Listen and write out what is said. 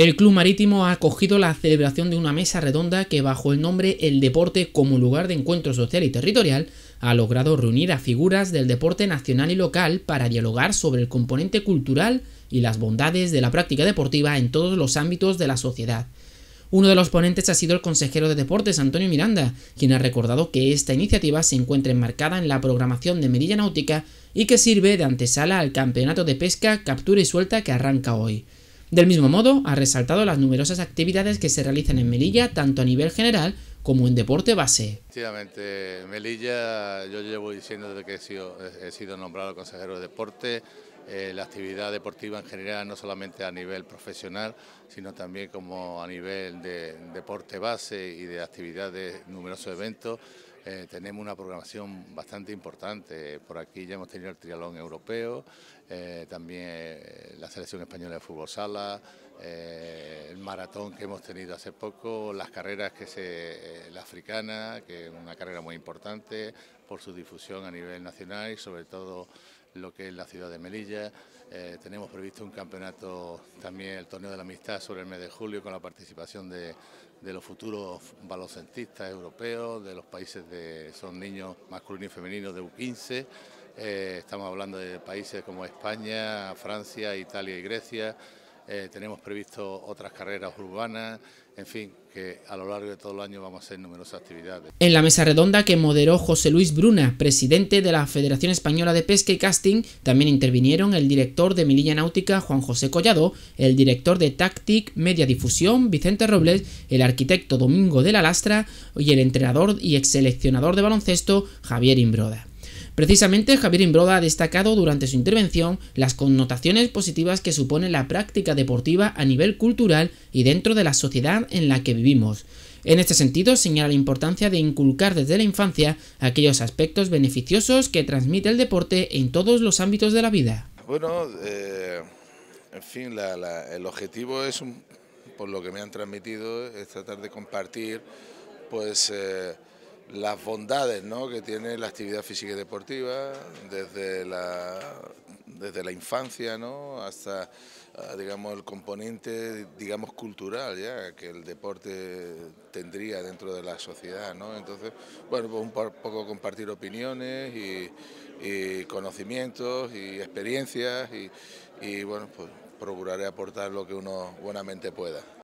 El Club Marítimo ha acogido la celebración de una mesa redonda que bajo el nombre El Deporte como lugar de encuentro social y territorial ha logrado reunir a figuras del deporte nacional y local para dialogar sobre el componente cultural y las bondades de la práctica deportiva en todos los ámbitos de la sociedad. Uno de los ponentes ha sido el consejero de deportes Antonio Miranda, quien ha recordado que esta iniciativa se encuentra enmarcada en la programación de Medilla Náutica y que sirve de antesala al Campeonato de Pesca, Captura y Suelta que arranca hoy. Del mismo modo, ha resaltado las numerosas actividades que se realizan en Melilla, tanto a nivel general como en deporte base. Efectivamente, Melilla, yo llevo diciendo desde que he sido, nombrado consejero de deporte, eh, la actividad deportiva en general, no solamente a nivel profesional, sino también como a nivel de deporte base y de actividades, numerosos eventos, eh, tenemos una programación bastante importante. Por aquí ya hemos tenido el trialón europeo, eh, también eh, la selección española de fútbol sala, el maratón que hemos tenido hace poco, las carreras que se, la africana, que es una carrera muy importante por su difusión a nivel nacional y sobre todo lo que es la ciudad de Melilla. tenemos previsto un campeonato, también el torneo de la amistad sobre el mes de julio con la participación de, de los futuros baloncentistas europeos, de los países son niños masculinos y femeninos de U15. Eh, estamos hablando de países como España, Francia, Italia y Grecia. Eh, tenemos previsto otras carreras urbanas, en fin, que a lo largo de todo el año vamos a hacer numerosas actividades. En la mesa redonda que moderó José Luis Bruna, presidente de la Federación Española de Pesca y Casting, también intervinieron el director de Mililla Náutica, Juan José Collado, el director de Tactic Media Difusión, Vicente Robles, el arquitecto Domingo de la Lastra y el entrenador y ex seleccionador de baloncesto, Javier Imbroda. Precisamente Javier Imbroda ha destacado durante su intervención las connotaciones positivas que supone la práctica deportiva a nivel cultural y dentro de la sociedad en la que vivimos. En este sentido, señala la importancia de inculcar desde la infancia aquellos aspectos beneficiosos que transmite el deporte en todos los ámbitos de la vida. Bueno, eh, en fin, el objetivo es, por lo que me han transmitido, es tratar de compartir pues, eh, las bondades ¿no? que tiene la actividad física y deportiva desde la, desde la infancia ¿no? hasta ah, digamos el componente digamos cultural ya que el deporte tendría dentro de la sociedad ¿no? entonces bueno pues un poco compartir opiniones y, conocimientos y experiencias y, y bueno pues procuraré aportar lo que uno buenamente pueda